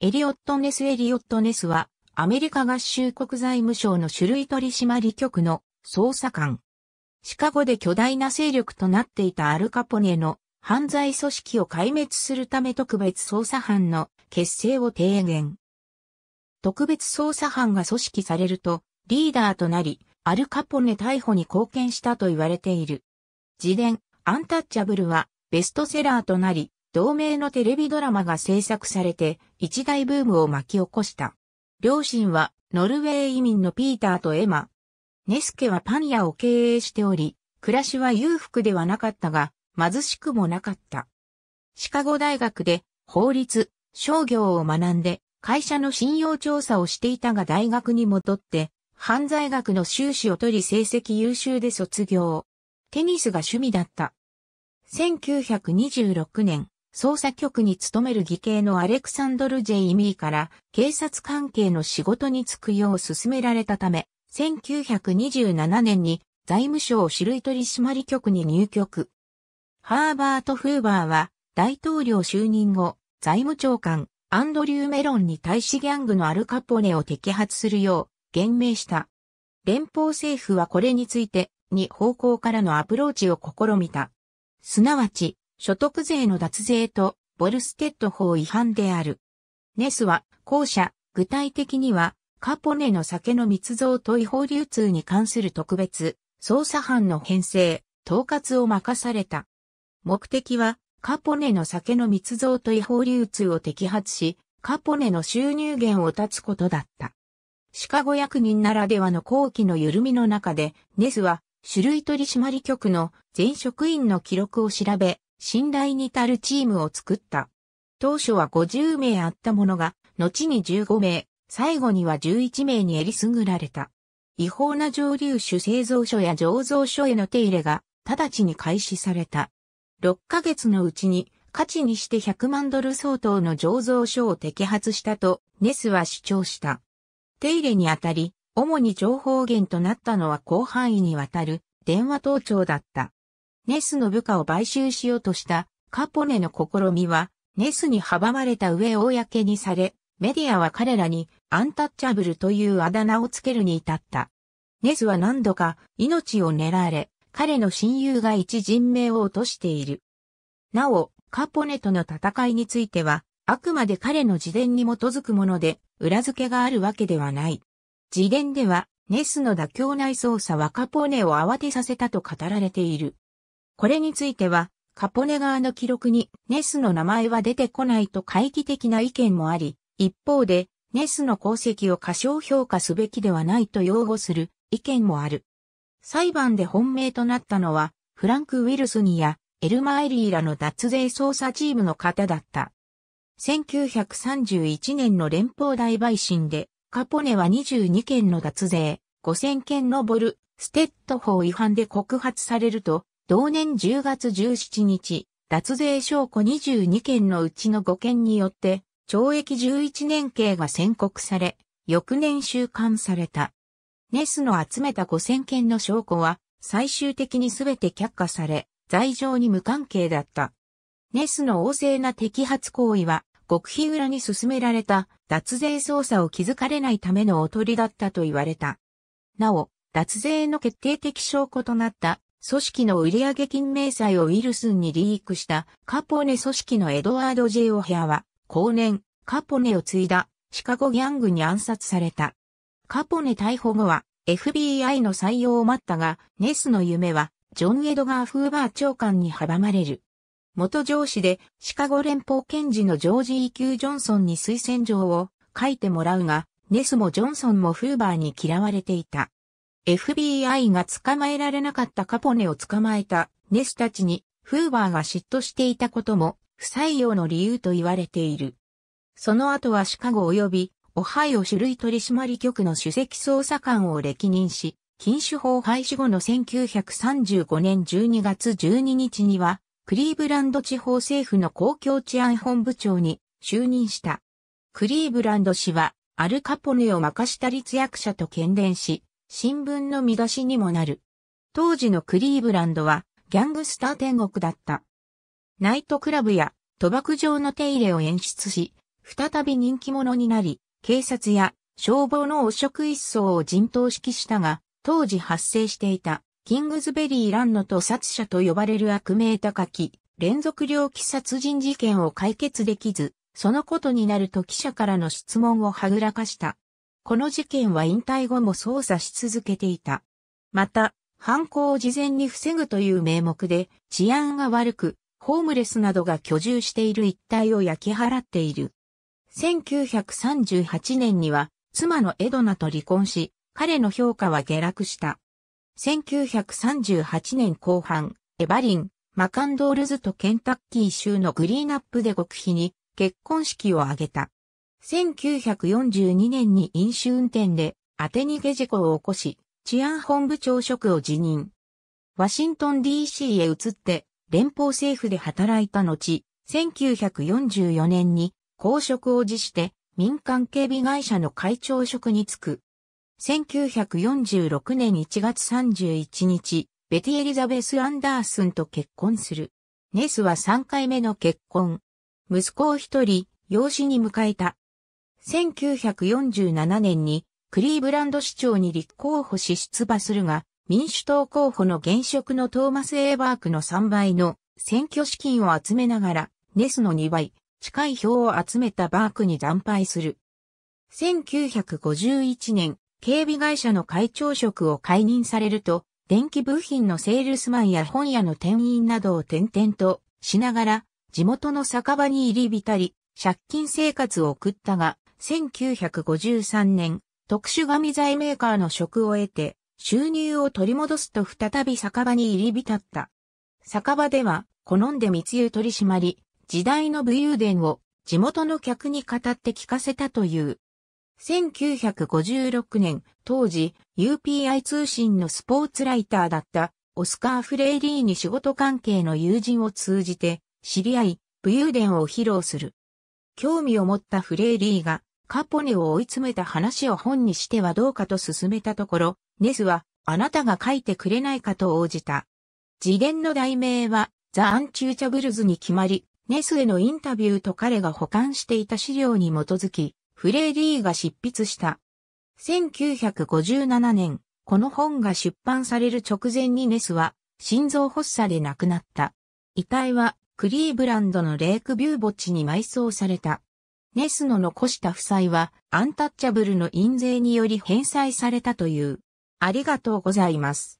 エリオットネスエリオットネスは、アメリカ合衆国財務省の種類取締局の捜査官。シカゴで巨大な勢力となっていたアルカポネの犯罪組織を壊滅するため特別捜査班の結成を提言。特別捜査班が組織されると、リーダーとなり、アルカポネ逮捕に貢献したと言われている。自伝、アンタッチャブルはベストセラーとなり、同名のテレビドラマが制作されて一大ブームを巻き起こした。両親はノルウェー移民のピーターとエマ。ネスケはパン屋を経営しており、暮らしは裕福ではなかったが、貧しくもなかった。シカゴ大学で法律、商業を学んで、会社の信用調査をしていたが大学に戻って、犯罪学の修士を取り成績優秀で卒業。テニスが趣味だった。1926年、捜査局に勤める義兄のアレクサンドル・ジェイミーから警察関係の仕事に就くよう勧められたため、1927年に財務省種類取締局に入局。ハーバート・フーバーは大統領就任後、財務長官アンドリュー・メロンに対しギャングのアルカポネを摘発するよう言命した。連邦政府はこれについて、に方向からのアプローチを試みた。すなわち、所得税の脱税とボルステッド法違反である。ネスは、後者、具体的には、カポネの酒の密造と違法流通に関する特別、捜査班の編成、統括を任された。目的は、カポネの酒の密造と違法流通を摘発し、カポネの収入源を断つことだった。シカゴ役人ならではの後期の緩みの中で、ネスは、種類取締局の全職員の記録を調べ、信頼に足るチームを作った。当初は50名あったものが、後に15名、最後には11名にえりすぐられた。違法な蒸留酒製造所や醸造所への手入れが直ちに開始された。6ヶ月のうちに価値にして100万ドル相当の醸造所を摘発したとネスは主張した。手入れにあたり、主に情報源となったのは広範囲にわたる電話盗聴だった。ネスの部下を買収しようとしたカポネの試みは、ネスに阻まれた上公にされ、メディアは彼らにアンタッチャブルというあだ名をつけるに至った。ネスは何度か命を狙われ、彼の親友が一人命を落としている。なお、カポネとの戦いについては、あくまで彼の自伝に基づくもので、裏付けがあるわけではない。自伝では、ネスの妥協内捜査はカポネを慌てさせたと語られている。これについては、カポネ側の記録にネスの名前は出てこないと懐疑的な意見もあり、一方で、ネスの功績を過小評価すべきではないと擁護する意見もある。裁判で本命となったのは、フランク・ウィルスニやエルマエリーらの脱税捜査チームの方だった。1931年の連邦大陪審で、カポネは22件の脱税、5000件のボル、ステッド法違反で告発されると、同年10月17日、脱税証拠22件のうちの5件によって、懲役11年刑が宣告され、翌年収監された。ネスの集めた5000件の証拠は、最終的に全て却下され、罪状に無関係だった。ネスの旺盛な摘発行為は、極秘裏に進められた脱税捜査を気づかれないためのおとりだったと言われた。なお、脱税の決定的証拠となった組織の売上金明細をウィルスンにリークしたカポネ組織のエドワード・ジェオヘアは、後年、カポネを継いだシカゴギャングに暗殺された。カポネ逮捕後は FBI の採用を待ったが、ネスの夢はジョン・エドガー・フーバー長官に阻まれる。元上司でシカゴ連邦検事のジョージ・ E・ Q・ ジョンソンに推薦状を書いてもらうが、ネスもジョンソンもフーバーに嫌われていた。FBI が捕まえられなかったカポネを捕まえたネスたちにフーバーが嫉妬していたことも不採用の理由と言われている。その後はシカゴ及びオハイオ種類取締局の首席捜査官を歴任し、禁酒法廃止後の1935年12月12日には、クリーブランド地方政府の公共治安本部長に就任した。クリーブランド氏は、アルカポネを任した立役者と喧伝し、新聞の見出しにもなる。当時のクリーブランドはギャングスター天国だった。ナイトクラブや賭博場の手入れを演出し、再び人気者になり、警察や消防の汚職一掃を陣頭指揮したが、当時発生していた、キングズベリー・ランのと殺者と呼ばれる悪名高き、連続猟奇殺人事件を解決できず、そのことになると記者からの質問をはぐらかした。この事件は引退後も捜査し続けていた。また、犯行を事前に防ぐという名目で治安が悪く、ホームレスなどが居住している一帯を焼き払っている。1938年には妻のエドナと離婚し、彼の評価は下落した。1938年後半、エバリン、マカンドールズとケンタッキー州のグリーンアップで極秘に結婚式を挙げた。1942年に飲酒運転で当て逃げ事故を起こし、治安本部長職を辞任。ワシントン DC へ移って連邦政府で働いた後、1944年に公職を辞して民間警備会社の会長職に就く。1946年1月31日、ベティ・エリザベス・アンダースンと結婚する。ネスは3回目の結婚。息子を一人、養子に迎えた。1947年にクリーブランド市長に立候補し出馬するが、民主党候補の現職のトーマス・エーバークの3倍の選挙資金を集めながら、ネスの2倍、近い票を集めたバークに惨敗する。1951年、警備会社の会長職を解任されると、電気部品のセールスマンや本屋の店員などを転々としながら、地元の酒場に入り浸り、借金生活を送ったが、1953年、特殊紙材メーカーの職を得て、収入を取り戻すと再び酒場に入り浸った。酒場では、好んで密輸取り締まり、時代の武勇伝を地元の客に語って聞かせたという。1956年、当時、UPI 通信のスポーツライターだった、オスカー・フレイリーに仕事関係の友人を通じて、知り合い、武勇伝を披露する。興味を持ったフレイリーが、カポネを追い詰めた話を本にしてはどうかと進めたところ、ネスは、あなたが書いてくれないかと応じた。自伝の題名は、ザ・アンチューチャブルズに決まり、ネスへのインタビューと彼が保管していた資料に基づき、フレーリーが執筆した。1957年、この本が出版される直前にネスは、心臓発作で亡くなった。遺体は、クリーブランドのレイクビュー墓地に埋葬された。ネスの残した負債はアンタッチャブルの印税により返済されたという。ありがとうございます。